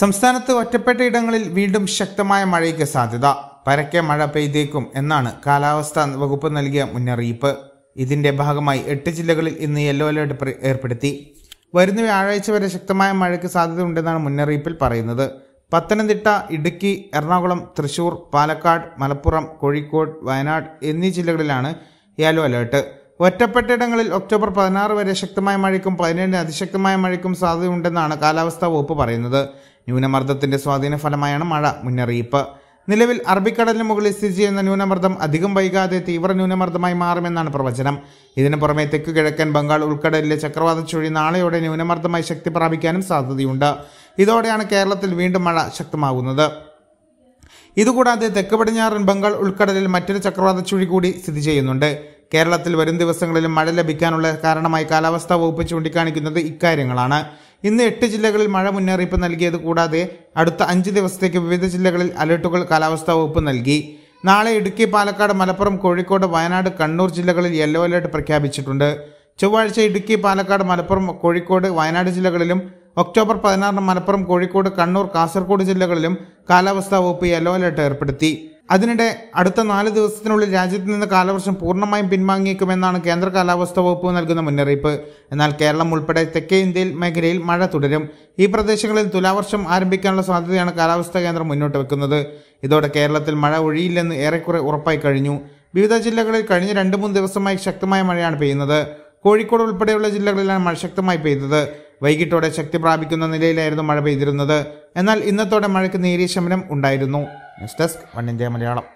സംസ്ഥാനത്ത് ഒറ്റപ്പെട്ട ഇടങ്ങളിൽ വീണ്ടും ശക്തമായ മഴയ്ക്ക് സാധ്യത പരക്കെ മഴ പെയ്തേക്കും എന്നാണ് കാലാവസ്ഥാ വകുപ്പ് നൽകിയ മുന്നറിയിപ്പ് ഇതിന്റെ ഭാഗമായി എട്ട് ജില്ലകളിൽ ഇന്ന് യെല്ലോ അലേർട്ട് ഏർപ്പെടുത്തി വരുന്ന വ്യാഴാഴ്ച വരെ ശക്തമായ മഴയ്ക്ക് സാധ്യതയുണ്ടെന്നാണ് മുന്നറിയിപ്പിൽ പറയുന്നത് പത്തനംതിട്ട ഇടുക്കി എറണാകുളം തൃശൂർ പാലക്കാട് മലപ്പുറം കോഴിക്കോട് വയനാട് എന്നീ ജില്ലകളിലാണ് യെല്ലോ അലേർട്ട് ഒറ്റപ്പെട്ടയിടങ്ങളിൽ ഒക്ടോബർ പതിനാറ് വരെ ശക്തമായ മഴയ്ക്കും പതിനേഴിന് അതിശക്തമായ മഴയ്ക്കും സാധ്യതയുണ്ടെന്നാണ് കാലാവസ്ഥാ വകുപ്പ് പറയുന്നത് ന്യൂനമർദ്ദത്തിന്റെ സ്വാധീന ഫലമായാണ് മഴ മുന്നറിയിപ്പ് നിലവിൽ അറബിക്കടലിന് മുകളിൽ സ്ഥിതി ചെയ്യുന്ന ന്യൂനമർദ്ദം അധികം വൈകാതെ തീവ്ര ന്യൂനമർദ്ദമായി മാറുമെന്നാണ് പ്രവചനം ഇതിനു പുറമെ തെക്ക് കിഴക്കൻ ബംഗാൾ ഉൾക്കടലിലെ ചക്രവാത ചുഴി നാളെയോടെ ന്യൂനമർദ്ദമായി ശക്തി പ്രാപിക്കാനും സാധ്യതയുണ്ട് ഇതോടെയാണ് കേരളത്തിൽ വീണ്ടും മഴ ശക്തമാകുന്നത് ഇതുകൂടാതെ തെക്ക് പടിഞ്ഞാറൻ ബംഗാൾ ഉൾക്കടലിൽ മറ്റൊരു ചക്രവാത ചുഴി കൂടി സ്ഥിതി ചെയ്യുന്നുണ്ട് കേരളത്തിൽ വരും ദിവസങ്ങളിലും മഴ ലഭിക്കാനുള്ള കാരണമായി കാലാവസ്ഥാ വകുപ്പ് ചൂണ്ടിക്കാണിക്കുന്നത് ഇക്കാര്യങ്ങളാണ് ഇന്ന് എട്ട് ജില്ലകളിൽ മഴ മുന്നറിയിപ്പ് നൽകിയത് കൂടാതെ അടുത്ത അഞ്ച് ദിവസത്തേക്ക് വിവിധ ജില്ലകളിൽ അലർട്ടുകൾ കാലാവസ്ഥാ വകുപ്പ് നൽകി നാളെ ഇടുക്കി പാലക്കാട് മലപ്പുറം കോഴിക്കോട് വയനാട് കണ്ണൂർ ജില്ലകളിൽ യെല്ലോ അലേർട്ട് പ്രഖ്യാപിച്ചിട്ടുണ്ട് ചൊവ്വാഴ്ച ഇടുക്കി പാലക്കാട് മലപ്പുറം കോഴിക്കോട് വയനാട് ജില്ലകളിലും ഒക്ടോബർ പതിനാറിന് മലപ്പുറം കോഴിക്കോട് കണ്ണൂർ കാസർഗോഡ് ജില്ലകളിലും കാലാവസ്ഥാ വകുപ്പ് യെല്ലോ അലേർട്ട് ഏർപ്പെടുത്തി അതിനിടെ അടുത്ത നാല് ദിവസത്തിനുള്ളിൽ രാജ്യത്ത് നിന്ന് കാലവർഷം പൂർണ്ണമായും പിൻവാങ്ങിയേക്കുമെന്നാണ് കേന്ദ്ര കാലാവസ്ഥാ വകുപ്പ് നൽകുന്ന മുന്നറിയിപ്പ് എന്നാൽ കേരളം ഉൾപ്പെടെ തെക്കേ ഇന്ത്യയിൽ മേഖലയിൽ മഴ തുടരും ഈ പ്രദേശങ്ങളിൽ തുലാവർഷം ആരംഭിക്കാനുള്ള സാധ്യതയാണ് കാലാവസ്ഥാ കേന്ദ്രം മുന്നോട്ട് വെക്കുന്നത് ഇതോടെ കേരളത്തിൽ മഴ ഒഴിയില്ലെന്ന് ഏറെക്കുറെ ഉറപ്പായി കഴിഞ്ഞു വിവിധ ജില്ലകളിൽ കഴിഞ്ഞ രണ്ട് മൂന്ന് ദിവസമായി ശക്തമായ മഴയാണ് പെയ്യുന്നത് കോഴിക്കോട് ഉൾപ്പെടെയുള്ള ജില്ലകളിലാണ് മഴ ശക്തമായി പെയ്തത് വൈകിട്ടോടെ ശക്തി പ്രാപിക്കുന്ന നിലയിലായിരുന്നു മഴ പെയ്തിരുന്നത് എന്നാൽ ഇന്നത്തോടെ മഴയ്ക്ക് നേരിയ ശമനം ഉണ്ടായിരുന്നു news desk One India Malayalam